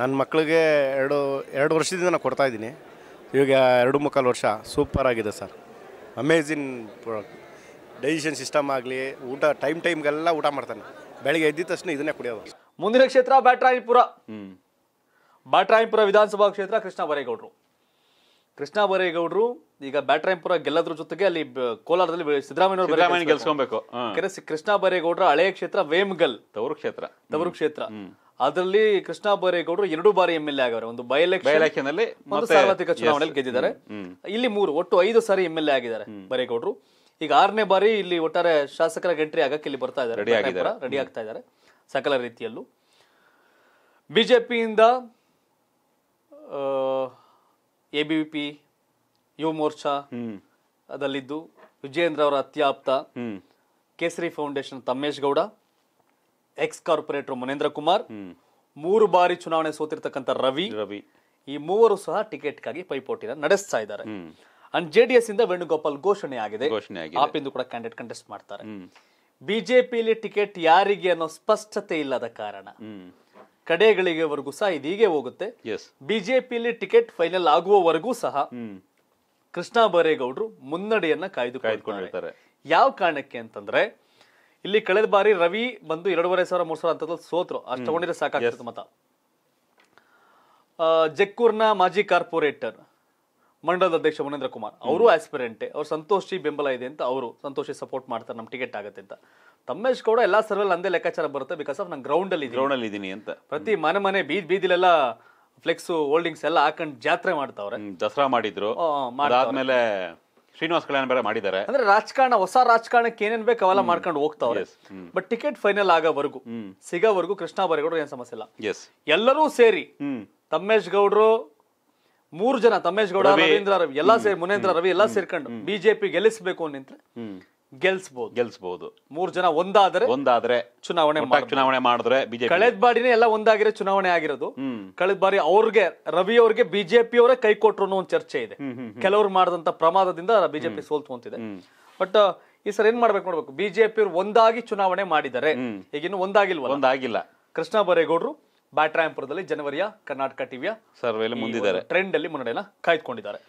ನನ್ನ ಮಕ್ಕಳಿಗೆ ಎರಡು ಎರಡು ವರ್ಷದಿಂದ ನಾನು ಕೊಡ್ತಾ ಇದ್ದೀನಿ ಈಗ ಎರಡು ಮುಕ್ಕಾಲು ವರ್ಷ ಸೂಪರ್ ಆಗಿದೆ sir amazing product digestion system ಆಗಲಿ ಊಟ ಟೈಮ್ ಟೈಮ್ಗೆಲ್ಲ ಊಟ ಮಾಡ್ತಾನೆ ಬೆಳಿಗ್ಗೆ ಎದ್ದಿದ ತಕ್ಷಣ ಇದನ್ನೇ ಕುಡಿಯೋದು ಮುಂದಿನ ಕ್ಷೇತ್ರ ಹ್ಮ್ ಬ್ಯಾಟ್ರಾಯಿಪುರ ವಿಧಾನಸಭಾ ಕ್ಷೇತ್ರ ಕೃಷ್ಣ ಬರೇಗೌಡರು ಕೃಷ್ಣ ಬರೇಗೌಡರು ಈಗ ಬ್ಯಾಟ್ರಾಯಿಪುರ ಗೆಲ್ಲದ್ರ ಜೊತೆಗೆ ಅಲ್ಲಿ ಕೋಲಾರದಲ್ಲಿ ಸಿದ್ದರಾಮಯ್ಯ ಗೆಲ್ಸ್ಕೊಬೇಕು ಕೃಷ್ಣ ಬರೇಗೌಡರ ಹಳೆಯ ಕ್ಷೇತ್ರ ವೇಮ್ಗಲ್ ತವರು ಕ್ಷೇತ್ರ ತವರು ಕ್ಷೇತ್ರ ಅದರಲ್ಲಿ ಕೃಷ್ಣ ಬೈರೇಗೌಡರು ಎರಡು ಬಾರಿ ಎಂ ಎಲ್ ಎ ಆಗಿದ್ದಾರೆ ಒಂದು ಬೈ ಎಲೆಕ್ಷನ್ ಮತ್ತು ಸಾರ್ವತ್ರಿಕ ಚುನಾವಣೆಯಲ್ಲಿ ಗೆದ್ದಿದ್ದಾರೆ ಇಲ್ಲಿ ಮೂರು ಒಟ್ಟು ಐದು ಸಾರಿ ಎಂ ಎಲ್ ಎ ಆಗಿದ್ದಾರೆ ಬೈರೇಗೌಡರು ಈಗ ಆರನೇ ಬಾರಿ ಇಲ್ಲಿ ಒಟ್ಟಾರೆ ಶಾಸಕರ ಎಂಟ್ರಿ ಆಗಕ್ಕೆ ಇಲ್ಲಿ ಬರ್ತಾ ಇದ್ದಾರೆ ರೆಡಿ ಆಗ್ತಾ ಇದ್ದಾರೆ ಸಕಲ ರೀತಿಯಲ್ಲೂ ಬಿಜೆಪಿಯಿಂದ ಎ ಬಿ ಪಿ ಯುವ ಮೋರ್ಚಾ ಅದಲ್ಲಿದ್ದು ವಿಜಯೇಂದ್ರ ಅವರ ಅತ್ಯಾಪ್ತ Kesari foundation Thammesh Gowda ex corporator Munendra Kumar ಮೂರು ಬಾರಿ ಚುನಾವಣೆ ಸೋತಿರ್ತಕ್ಕಂಥ ರವಿ ರವಿ ಈ ಮೂವರು ಸಹ ಟಿಕೆಟ್ಗಾಗಿ ಪೈಪೋಟಿನ ನಡೆಸ್ತಾ ಇದ್ದಾರೆ ಅಂಡ್ ಜೆಡಿಎಸ್ ಇಂದ ವೇಣುಗೋಪಾಲ್ ಘೋಷಣೆ ಆಗಿದೆ ಆಪಿಂದು ಕೂಡ ಕ್ಯಾಂಡಿಡೇಟ್ ಕಂಟೆಸ್ಟ್ ಮಾಡ್ತಾರೆ ಬಿಜೆಪಿಯಲ್ಲಿ ಟಿಕೆಟ್ ಯಾರಿಗೆ ಅನ್ನೋ ಸ್ಪಷ್ಟತೆ ಇಲ್ಲದ ಕಾರಣ ಕಡೆಗಳಿಗೆವರೆಗೂ ಸಹ ಇದೀಗೆ ಹೋಗುತ್ತೆ ಬಿಜೆಪಿಯಲ್ಲಿ ಟಿಕೆಟ್ ಫೈನಲ್ ಆಗುವವರೆಗೂ ಸಹ ಕೃಷ್ಣ ಬೈರೇಗೌಡರು ಮುನ್ನಡೆಯನ್ನ ಕಾಯ್ದು ಕಾಯ್ದುಕೊಂಡಿರ್ತಾರೆ ಯಾವ ಕಾರಣಕ್ಕೆ ಅಂತಂದ್ರೆ ಇಲ್ಲಿ ಕಳೆದ ಬಾರಿ ರವಿ ಬಂದು ಎರಡೂವರೆ ಸಾವಿರ ಮೂರು ಸಾವಿರ ಹಂತದಲ್ಲಿ ಸೋತರು ಅಷ್ಟು ತಗೊಂಡಿದ್ರೆ ಸಾಕಾಗ್ತದೆ ಮತ ಜಕ್ಕೂರ್ನ ಮಾಜಿ ಕಾರ್ಪೊರೇಟರ್ ಮಂಡಲದ ಅಧ್ಯಕ್ಷ ಮುನೇಂದ್ರ ಕುಮಾರ್ ಅವರು ಆಸ್ಪಿರೆಂಟೆ ಅವ್ರು ಸಂತೋಷಿ ಬೆಂಬಲ ಇದೆ ಅಂತ ಅವರು ಸಂತೋಷಿ ಸಪೋರ್ಟ್ ಮಾಡ್ತಾರೆ ನಮ್ಮ ಟಿಕೆಟ್ ಆಗುತ್ತೆ ಅಂತ ತಮ್ಮೇಶ್ ಗೌಡ ಎಲ್ಲಾ ಸರ್ವಲ್ಲಿ ಅಂದೇ ಲೆಕ್ಕಾಚಾರ ಬರುತ್ತೆ ಬಿಕಾಸ್ ಆಫ್ ನಾನು ಗ್ರೌಂಡ್ ಅಲ್ಲಿ ಗ್ರೌಂಡ್ ಅಲ್ಲಿ ಇದ್ದೀನಿ ಅಂತ ಪ್ರತಿ ಮನೆ ಮನೆ ಬೀದ್ ಬೀದಿಲೆಲ್ಲ ಫ್ಲೆಕ್ಸ್ ಹೋಲ್ಡಿಂಗ್ಸ್ ಎಲ್ಲ ಹಾಕೊಂಡು ಜಾತ್ರೆ ಮಾಡ್ತಾವ್ರೆ ದಸರಾ ಮಾಡಿದ್ರು ಅದಾದ್ಮೇಲೆ ಶ್ರೀನಿವಾಸ ಕಲ್ಯಾಣ ಬೇರೆ ಮಾಡಿದ್ದಾರೆ ಅಂದ್ರೆ ರಾಜಕಾರಣ ಹೊಸ ರಾಜಕಾರಣಕ್ಕೆ ಏನೇನ್ ಬೇಕು ಅವೆಲ್ಲ ಮಾಡ್ಕೊಂಡು ಹೋಗ್ತಾವ್ರೆ ಬಟ್ ಟಿಕೆಟ್ ಫೈನಲ್ ಆಗೋವರೆಗೂ ಸಿಗೋವರೆಗೂ ಕೃಷ್ಣ ಬರೇಗೌಡರು ಏನ್ ಸಮಸ್ಯೆ ಇಲ್ಲ ಎಸ್ ಎಲ್ಲರೂ ಸೇರಿ ತಮ್ಮೇಶ್ ಗೌಡರು ಮೂರು ಜನ ತಮ್ಮೇಶ್ ಗೌಡ ರವೀಂದ್ರ ರವಿ ಎಲ್ಲಾ ಸೇರಿ ಮುನೇಂದ್ರ ರವಿ ಎಲ್ಲಾ ಸೇರ್ಕೊಂಡು ಬಿಜೆಪಿ ಗೆಲ್ಲಿಸಬೇಕು ನಿಂತ್ರೆ ಗೆಲ್ಸ್ಬಹುದು ಗೆಲ್ಸ್ಬಹುದು ಮೂರ್ ಜನ ಒಂದಾದ್ರೆ ಒಂದಾದ್ರೆ ಚುನಾವಣೆ ಚುನಾವಣೆ ಮಾಡಿದ್ರೆ ಬಿಜೆಪಿ ಕಳೆದ ಬಾರಿನೇ ಎಲ್ಲ ಒಂದಾಗಿರೋ ಚುನಾವಣೆ ಆಗಿರೋದು ಕಳೆದ ಬಾರಿ ಅವ್ರಿಗೆ ರವಿ ಅವ್ರಿಗೆ ಬಿಜೆಪಿ ಅವರೇ ಕೈ ಕೊಟ್ರು ಅನ್ನೋ ಒಂದು ಚರ್ಚೆ ಇದೆ ಕೆಲವರು ಮಾಡಿದಂತ ಪ್ರಮಾದದಿಂದ ಬಿಜೆಪಿ ಸೋಲ್ತು ಅಂತಿದೆ ಬಟ್ ಈ ಸರ್ ಏನ್ ಮಾಡ್ಬೇಕು ನೋಡ್ಬೇಕು ಬಿಜೆಪಿ ಅವರು ಒಂದಾಗಿ ಚುನಾವಣೆ ಮಾಡಿದ್ದಾರೆ ಈಗಿನ್ನು ಒಂದಾಗಿಲ್ವ ಒಂದಾಗಿಲ್ಲ ಕೃಷ್ಣ ಬರೇಗೌಡರು ಬ್ಯಾಟ್ರಾಯಂಪುರದಲ್ಲಿ ಜನವರಿಯ ಕರ್ನಾಟಕ ಟಿವಿಯ ಸರ್ವೆಯಲ್ಲಿ ಮುಂದಿದ್ದಾರೆ ಟ್ರೆಂಡ್ ಅಲ್ಲಿ ಮುನ್ನಡೆಯನ್ನ ಕಾಯ್ದುಕೊಂಡಿದ್ದಾರೆ